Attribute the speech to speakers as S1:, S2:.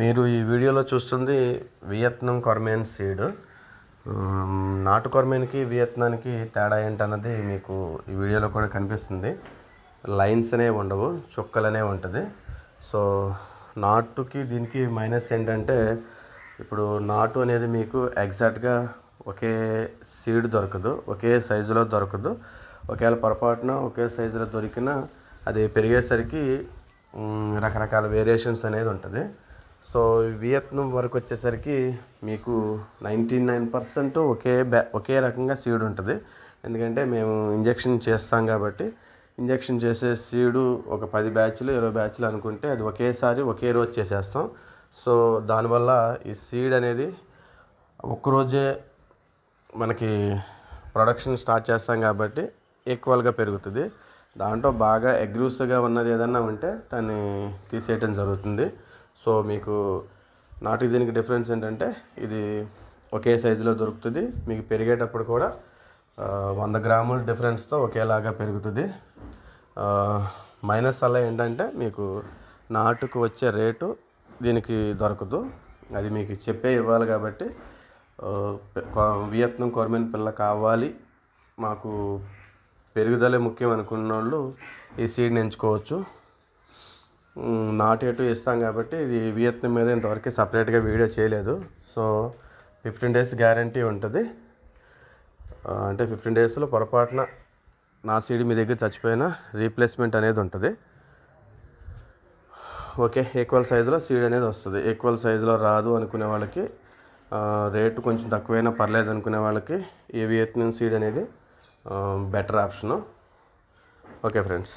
S1: మీరు ఈ వీడియోలో చూస్తుంది వియత్నాం కొరమేన్ సీడ్ నాటు కొరమేన్కి వియత్నానికి తేడా ఏంటన్నది మీకు ఈ వీడియోలో కూడా కనిపిస్తుంది లైన్స్ అనేవి ఉండవు చుక్కలనే ఉంటుంది సో నాటుకి దీనికి మైనస్ ఏంటంటే ఇప్పుడు నాటు అనేది మీకు ఎగ్జాక్ట్గా ఒకే సీడ్ దొరకదు ఒకే సైజులో దొరకదు ఒకవేళ పొరపాటున ఒకే సైజులో దొరికినా అది పెరిగేసరికి రకరకాల వేరియేషన్స్ అనేది ఉంటుంది సో వియత్నం వరకు వచ్చేసరికి మీకు నైంటీ నైన్ పర్సెంట్ ఒకే బ్యా ఒకే రకంగా సీడ్ ఉంటుంది ఎందుకంటే మేము ఇంజెక్షన్ చేస్తాం కాబట్టి ఇంజెక్షన్ చేసే సీడు ఒక పది బ్యాచ్లు ఇరవై బ్యాచ్లు అనుకుంటే అది ఒకేసారి ఒకే రోజు చేసేస్తాం సో దానివల్ల ఈ సీడ్ అనేది ఒక్కరోజే మనకి ప్రొడక్షన్ స్టార్ట్ చేస్తాం కాబట్టి ఈక్వల్గా పెరుగుతుంది దాంట్లో బాగా అగ్రూసివ్గా ఉన్నది ఏదన్నా ఉంటే దాన్ని తీసేయటం జరుగుతుంది సో మీకు నాటికి దీనికి డిఫరెన్స్ ఏంటంటే ఇది ఒకే సైజులో దొరుకుతుంది మీకు పెరిగేటప్పుడు కూడా వంద గ్రాముల డిఫరెన్స్తో ఒకేలాగా పెరుగుతుంది మైనస్ అలా ఏంటంటే మీకు నాటుకు వచ్చే రేటు దీనికి దొరకదు అది మీకు చెప్పే ఇవ్వాలి కాబట్టి వియత్నం కొరమైన పిల్ల కావాలి మాకు పెరుగుదలే ముఖ్యం అనుకున్న వాళ్ళు ఈ సీడ్ని ఎంచుకోవచ్చు ఎటు ఇస్తాం కాబట్టి ఇది వియత్నం మీద ఇంతవరకు సపరేట్గా వీడియో చేయలేదు సో ఫిఫ్టీన్ డేస్ గ్యారంటీ ఉంటుంది అంటే ఫిఫ్టీన్ డేస్లో పొరపాటున నా సీడి మీ దగ్గర చచ్చిపోయిన రీప్లేస్మెంట్ అనేది ఉంటుంది ఓకే ఈక్వల్ సైజులో సీడ్ అనేది వస్తుంది ఈక్వల్ సైజులో రాదు అనుకునే వాళ్ళకి రేటు కొంచెం తక్కువైనా పర్లేదు అనుకునే వాళ్ళకి ఈ వియత్నం సీడ్ అనేది బెటర్ ఆప్షను ఓకే ఫ్రెండ్స్